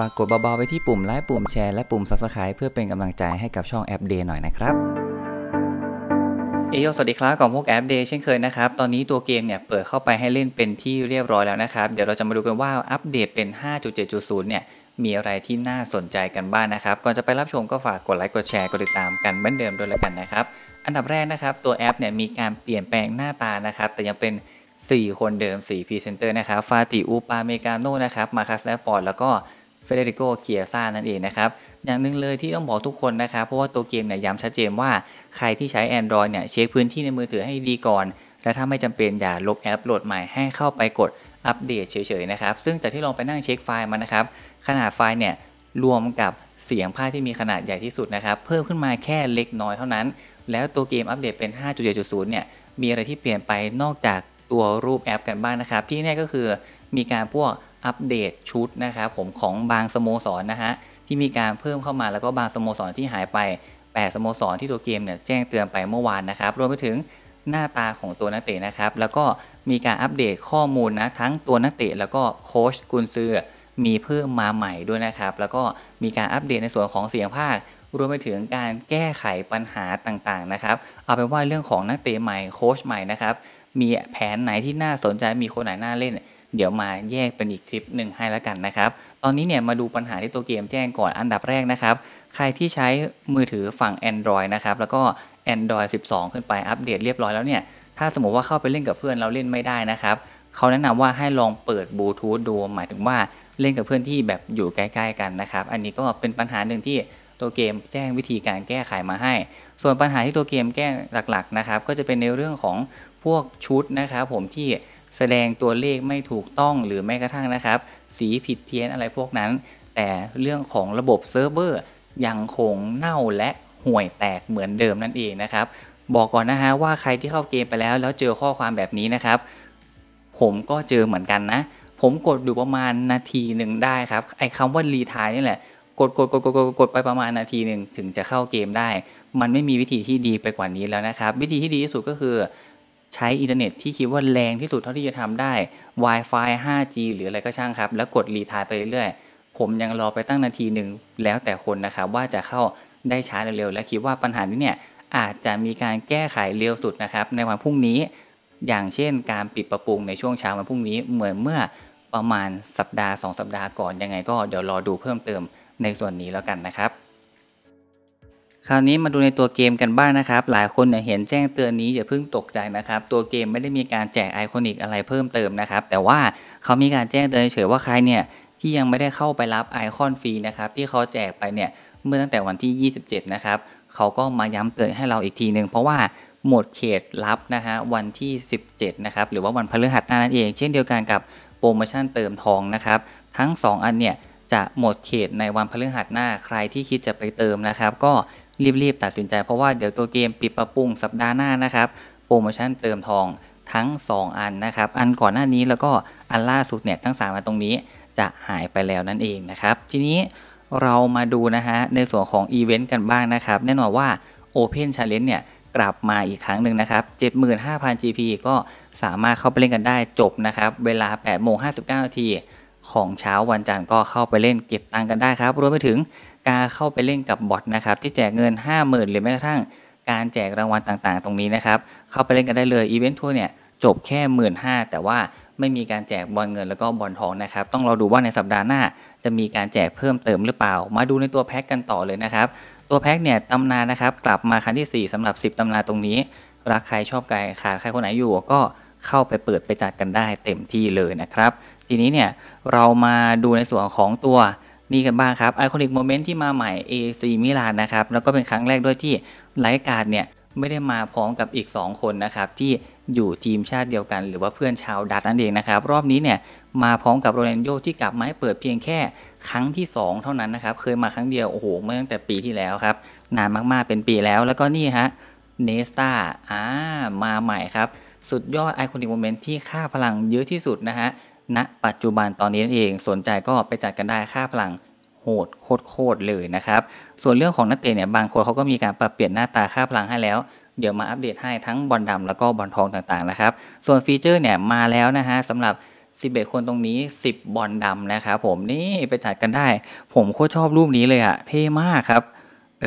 ฝากกดเบาๆไปที่ปุ่มไลค์ปุ่มแชร์ และปุ่ม Subscribe เพื่อเป็นกำลังใจให้กับช่องแอปเดย์หน่อยนะครับ เอโยสวัสดีครับ ของพวกแอปเดย์เช่นเคยนะครับ ตอนนี้ตัวเกมเนี่ยเปิดเข้าไปให้เล่นเป็นที่เรียบร้อยแล้วนะครับ เดี๋ยวเราจะมาดูกันว่าอัปเดตเป็น 5.7.0เนี่ยมีอะไรที่น่าสนใจกันบ้างนะครับ ก่อนจะไปรับชมก็ฝากกดไลค์กดแชร์กดติดตามกันเหมือนเดิมด้วยละกันนะครับ อันดับแรกนะครับตัวแอปเนี่ยมีการเปลี่ยนแปลงหน้าตานะครับ แต่ยังเป็น 4 คนเดิม4พรีเซนเตอร์นะครับฟาติอูปาเมกาโนนะครับมาคัสแอฟปอร์ตแล้วก็เฟเดริโกเกียซ่า นั่นเองนะครับ อย่างหนึ่งเลยที่ต้องบอกทุกคนนะครับ เพราะว่าตัวเกมเนี่ยย้ำชัดเจนว่า ใครที่ใช้ Android เนี่ยเช็คพื้นที่ในมือถือให้ดีก่อน และถ้าไม่จำเป็นอย่าลบแอปโหลดใหม่ให้เข้าไปกดอัปเดตเฉยๆ นะครับ ซึ่งจากที่ลองไปนั่งเช็คไฟล์มานะครับ ขนาดไฟล์เนี่ย รวมกับเสียงภาพที่มีขนาดใหญ่ที่สุดนะครับเพิ่มขึ้นมาแค่เล็กน้อยเท่านั้น แล้วตัวเกมอัปเดตเป็น 5.7.0เนี่ยมีอะไรที่เปลี่ยนไปนอกจากตัวรูปแอปกันบ้างนะครับที่แน่ก็คือมีการพวกอัปเดตชุดนะครับผมของบางสโมสรนนะฮะที่มีการเพิ่มเข้ามาแล้วก็บางสโมสรที่หายไป8สโมสรที่ตัวเกมเนี่ยแจ้งเตือนไปเมื่อวานนะครับรวมไปถึงหน้าตาของตัวนักเตะนะครับแล้วก็มีการอัปเดตข้อมูลนะทั้งตัวนักเตะแล้วก็โค้ชกุนซือมีเพิ่มมาใหม่ด้วยนะครับแล้วก็มีการอัปเดตในส่วนของเสียงภาครวมไปถึงการแก้ไขปัญหาต่างๆนะครับเอาไปว่าเรื่องของนักเตะใหม่โค้ชใหม่นะครับมีแผนไหนที่น่าสนใจ มีคนไหนน่าเล่นเดี๋ยวมาแยกเป็นอีกคลิปหนึ่งให้แล้วกันนะครับ ตอนนี้เนี่ยมาดูปัญหาที่ตัวเกมแจ้งก่อนอันดับแรกนะครับ ใครที่ใช้มือถือฝั่ง Android นะครับ แล้วก็ Android 12 ขึ้นไปอัปเดตเรียบร้อยแล้วเนี่ย ถ้าสมมติว่าเข้าไปเล่นกับเพื่อนเราเล่นไม่ได้นะครับ เขาแนะนำว่าให้ลองเปิดบลูทูธดู หมายถึงว่าเล่นกับเพื่อนที่แบบอยู่ใกล้ๆกันนะครับ อันนี้ก็เป็นปัญหาหนึ่งที่ตัวเกมแจ้งวิธีการแก้ไขมาให้ ส่วนปัญหาที่ตัวเกมแก้หลักๆนะครับ ก็จะเป็นในเรื่องของพวกชุดนะครับผมที่แสดงตัวเลขไม่ถูกต้องหรือแม้กระทั่งนะครับ สีผิดเพี้ยนอะไรพวกนั้น แต่เรื่องของระบบเซิร์ฟเวอร์ ยังคงเน่าและห่วยแตกเหมือนเดิมนั่นเองนะครับ บอกก่อนนะฮะว่าใครที่เข้าเกมไปแล้ว แล้วเจอข้อความแบบนี้นะครับ ผมก็เจอเหมือนกันนะ ผมกดอยู่ประมาณนาทีหนึ่งได้ครับไอ้คำว่ารีทายนี่แหละ กดกดกดกดกดไปประมาณนาทีหนึ่งถึงจะเข้าเกมได้ มันไม่มีวิธีที่ดีไปกว่านี้แล้วนะครับวิธีที่ดีที่สุดก็คือใช้อินเทอร์เน็ตที่คิดว่าแรงที่สุดเท่าที่จะทำได้ Wi-Fi 5G หรืออะไรก็ช่างครับ แล้วกดรีทายไปเรื่อยๆ ผมยังรอไปตั้งนาทีหนึ่งแล้วแต่คนนะครับว่าจะเข้าได้ช้าเร็วๆและคิดว่าปัญหานี้เนี่ย อาจจะมีการแก้ไขเร็วสุดนะครับในวันพรุ่งนี้ อย่างเช่นการปิดปรับปรุงในช่วงเช้าวันพรุ่งนี้เหมือนเมื่อประมาณสัปดาห์ 2 สัปดาห์ก่อนยังไงก็เดี๋ยวรอดูเพิ่มเติมในส่วนนี้แล้วกันนะครับคราวนี้มาดูในตัวเกมกันบ้างนะครับหลายคนเนี่ยเห็นแจ้งเตือนนี้อย่าเพิ่งตกใจนะครับตัวเกมไม่ได้มีการแจกไอคอนิกอะไรเพิ่มเติมนะครับแต่ว่าเขามีการแจ้งเตือนเฉยว่าใครเนี่ยที่ยังไม่ได้เข้าไปรับไอคอนฟรีนะครับที่เขาแจกไปเนี่ยเมื่อตั้งแต่วันที่ 27นะครับเขาก็มาย้ำเตือนให้เราอีกทีหนึ่งเพราะว่าหมดเขตรับนะฮะวันที่ 17นะครับหรือว่าวันพฤหัสหน้านั่นเองเช่นเดียวกันกับโปรโมชั่นเติมทองนะครับทั้ง 2 อันเนี่ยจะหมดเขตในวันพฤหัสหน้าใครที่คิดจะไปเติมนะครับก็รีบๆ ตัดสินใจเพราะว่าเดี๋ยวตัวเกมปิดปรับปรุงสัปดาห์หน้านะครับ โปรโมชั่นเติมทองทั้ง 2 อันนะครับ อันก่อนหน้านี้แล้วก็อันล่าสุดเนี่ยทั้ง3อันตรงนี้จะหายไปแล้วนั่นเองนะครับ ทีนี้เรามาดูนะฮะในส่วนของอีเวนต์กันบ้างนะครับ แน่นอนว่า Open Challenge เนี่ยกลับมาอีกครั้งหนึ่งนะครับ 75,000 GP ก็สามารถเข้าไปเล่นกันได้จบนะครับเวลา8โมง59นาทีของเช้าวันจันทร์ก็เข้าไปเล่นเก็บตังกันได้ครับรวมไปถึงการเข้าไปเล่นกับบอทนะครับที่แจกเงิน 50,000หรือแม้กระทั่ง การแจกรางวัลต่าง ๆ ตรงนี้นะครับ เข้าไปเล่นกันได้เลยอีเวนต์ทัวร์เนี่ยจบแค่ 1 5ื่นแต่ว่าไม่มีการแจกบอลเงินแล้วก็บอลทองนะครับต้องรอดูว่าในสัปดาห์หน้า จะมีการแจกเพิ่มเติมหรือเปล่า มาดูในตัวแพ็กกันต่อเลยนะครับ ตัวแพ็กเนี่ยตำนานนะครับ กลับมาครั้งที่ 4 สำหรับ 10ตำนานตรงนี้รักใครชอบใครขาดใครคนไหนอยู่ก็เข้าไปเปิดไปจัดกันได้เต็มที่เลยนะครับทีนี้เนี่ยเรามาดูในส่วนของตัวนี่กันบ้างครับไอคอนิกโมเมนต์ที่มาใหม่ AC มิลานนะครับแล้วก็เป็นครั้งแรกด้วยที่ไลการ์ดเนี่ยไม่ได้มาพร้อมกับอีก 2 คนนะครับที่อยู่ทีมชาติเดียวกันหรือว่าเพื่อนชาวดัตนั่นเองนะครับรอบนี้เนี่ยมาพร้อมกับโรนันโยที่กลับมาให้เปิดเพียงแค่ครั้งที่ 2 เท่านั้นนะครับเคยมาครั้งเดียวโอ้โหเมื่อตั้งแต่ปีที่แล้วครับนานมากๆเป็นปีแล้วแล้วก็นี่ฮะเนสตาอ่ามาใหม่ครับ สุดยอดไอคอนิกโมเมนต์ที่ค่าพลังเยอะที่สุดนะฮะณปัจจุบันตอนนี้นั่นเองสนใจก็ไปจัดกันได้ค่าพลังโหดโคตรเลยนะครับส่วนเรื่องของนักเตะเนี่ยบางคนเขาก็มีการปรับเปลี่ยนหน้าตาค่าพลังให้แล้ว เดี๋ยวมาอัปเดตให้ทั้งบอลดำแล้วก็บอลทองต่างๆนะครับส่วนฟีเจอร์เนี่ยมาแล้วนะฮะสำหรับ 11 คนตรงนี้ 10 บอลดำนะครับผมนี่ไปจัดกันได้ ผมโคตรชอบรูปนี้เลยอะเท่มากครับเอ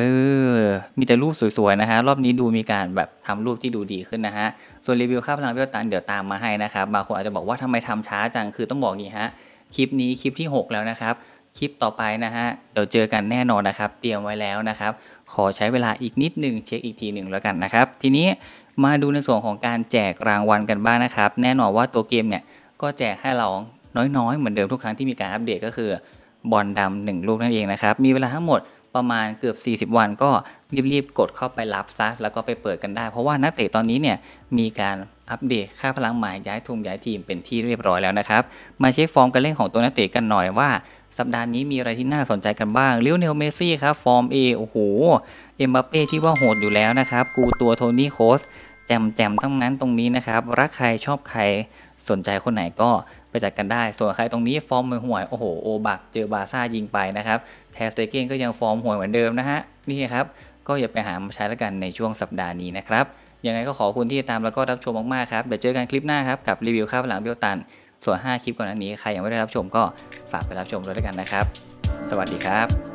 อ มีแต่รูปสวยๆ นะฮะ รอบนี้ดูมีการแบบทำรูปที่ดูดีขึ้นนะฮะ ส่วนรีวิวค่าพลังเวษตันเดี๋ยวตามมาให้นะครับ บางคนอาจจะบอกว่าทำไมทำช้าจัง คือต้องบอกงี้ฮะ คลิปนี้คลิปที่ 6 แล้วนะครับ คลิปต่อไปนะฮะ เดี๋ยวเจอกันแน่นอนนะครับ เตรียมไว้แล้วนะครับ ขอใช้เวลาอีกนิดหนึ่งเช็คอีกทีหนึ่งแล้วกันนะครับ ทีนี้มาดูในส่วนของการแจกรางวัลกันบ้างนะครับ แน่นอนว่าตัวเกมเนี่ยก็แจกให้เราน้อยๆเหมือนเดิมทุกครั้งที่มีการอัปเดตก็คือบอลดำหนึ่งลูกนั่นเองนะครับมีเวลาทั้งหมดประมาณเกือบ 40 วันก็รีบๆ กดเข้าไปรับซะแล้วก็ไปเปิดกันได้เพราะว่านักเตะตอนนี้เนี่ยมีการอัปเดตค่าพลังหมายย้ายทุมย้ายทีมเป็นที่เรียบร้อยแล้วนะครับ มาเช็คฟอร์มการเล่นของตัวนักเตะกันหน่อยว่า สัปดาห์นี้มีอะไรที่น่าสนใจกันบ้างเลิวเนลเมซี่ครับฟอร์ม A โอ้โหเอ็มบัปเป้ที่ว่าโหดอยู่แล้วนะครับกูตัวโทนี่โคสแจมแจมทั้งนั้นตรงนี้นะครับรักใครชอบใครสนใจคนไหนก็ไปจัดกันได้ ส่วนใครตรงนี้ ฟอร์มห่วย โอ้โห โอบัก เจอบาซ่ายิงไปนะครับ แทสเตเกนก็ยังฟอร์มห่วยเหมือนเดิมนะฮะ นี่ครับ ก็อย่าไปหามาใช้แล้วกันในช่วงสัปดาห์นี้นะครับ ยังไงก็ขอบคุณที่ตามแล้วก็รับชมมากๆครับ เดี๋ยวเจอกันคลิปหน้าครับกับรีวิวข้าวหลังเบลตัน ส่วน5คลิปก่อนหน้านี้ใครยังไม่ได้รับชมก็ฝากไปรับชมด้วยกันนะครับ สวัสดีครับ